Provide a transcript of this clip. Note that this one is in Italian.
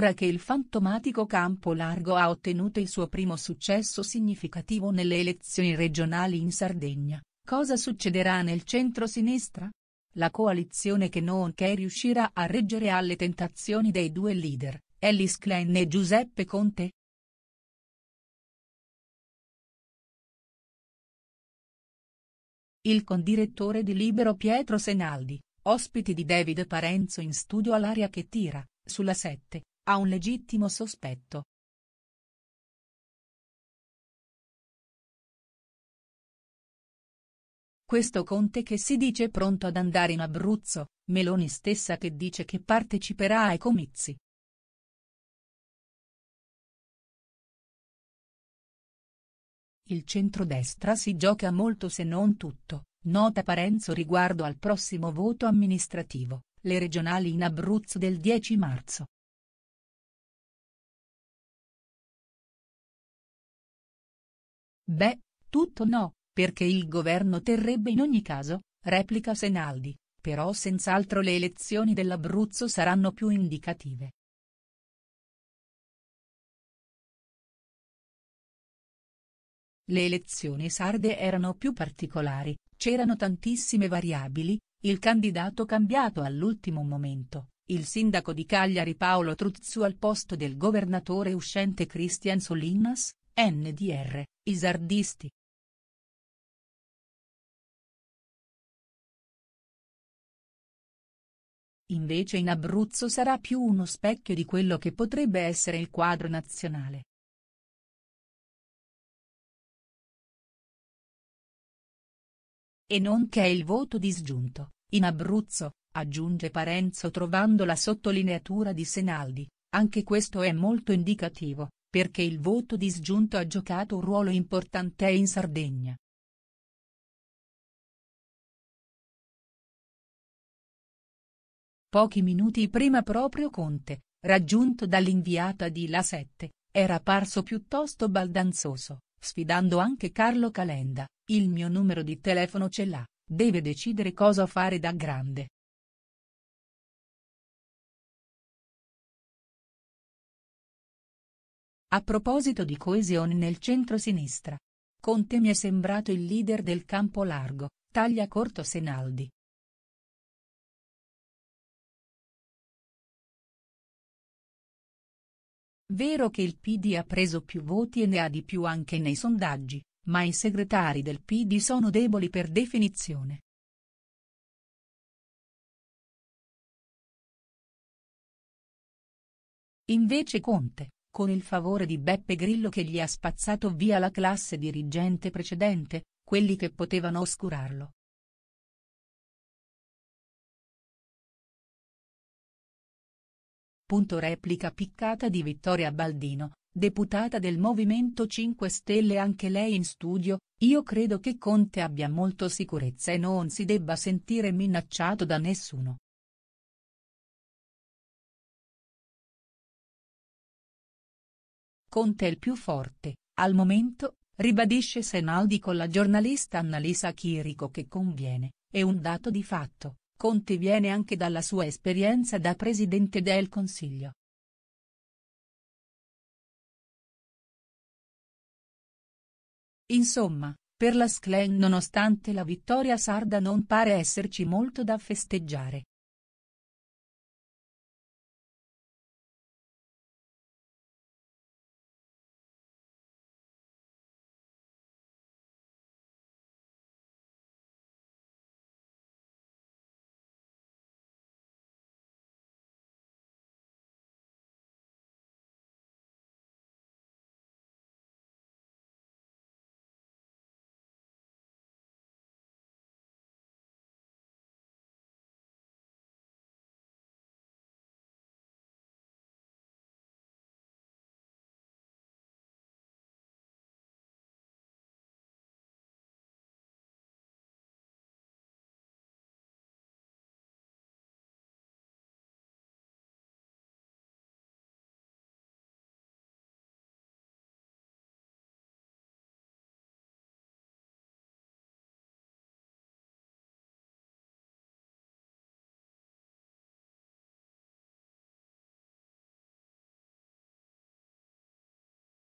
Ora che il fantomatico campo largo ha ottenuto il suo primo successo significativo nelle elezioni regionali in Sardegna, cosa succederà nel centro-sinistra? La coalizione che non che riuscirà a reggere alle tentazioni dei due leader, Ellis Klein e Giuseppe Conte? Il condirettore di Libero Pietro Senaldi, ospiti di David Parenzo in studio all'aria che tira, sulla 7, ha un legittimo sospetto. Questo Conte che si dice pronto ad andare in Abruzzo, Meloni stessa che dice che parteciperà ai comizi. Il centrodestra si gioca molto se non tutto, nota Parenzo riguardo al prossimo voto amministrativo, le regionali in Abruzzo del 10 marzo. Beh, tutto no, perché il governo terrebbe in ogni caso, replica Senaldi, però senz'altro le elezioni dell'Abruzzo saranno più indicative. Le elezioni sarde erano più particolari, c'erano tantissime variabili, il candidato cambiato all'ultimo momento, il sindaco di Cagliari Paolo Truzzu al posto del governatore uscente Christian Solinas, NDR, Isardisti. Invece in Abruzzo sarà più uno specchio di quello che potrebbe essere il quadro nazionale. E non che è il voto disgiunto, in Abruzzo, aggiunge Parenzo trovando la sottolineatura di Senaldi, anche questo è molto indicativo, perché il voto disgiunto ha giocato un ruolo importante in Sardegna. Pochi minuti prima proprio Conte, raggiunto dall'inviata di La 7, era parso piuttosto baldanzoso, sfidando anche Carlo Calenda, il mio numero di telefono ce l'ha, deve decidere cosa fare da grande. A proposito di coesione nel centro-sinistra. Conte mi è sembrato il leader del campo largo, taglia corto Senaldi. Vero che il PD ha preso più voti e ne ha di più anche nei sondaggi, ma i segretari del PD sono deboli per definizione. Invece Conte, con il favore di Beppe Grillo che gli ha spazzato via la classe dirigente precedente, quelli che potevano oscurarlo. Punto replica piccata di Vittoria Baldino, deputata del Movimento 5 Stelle anche lei in studio, io credo che Conte abbia molto sicurezza e non si debba sentire minacciato da nessuno. Conte è il più forte, al momento, ribadisce Senaldi con la giornalista Annalisa Chirico che conviene, è un dato di fatto, Conte viene anche dalla sua esperienza da presidente del Consiglio. Insomma, per la Sclen nonostante la vittoria sarda non pare esserci molto da festeggiare,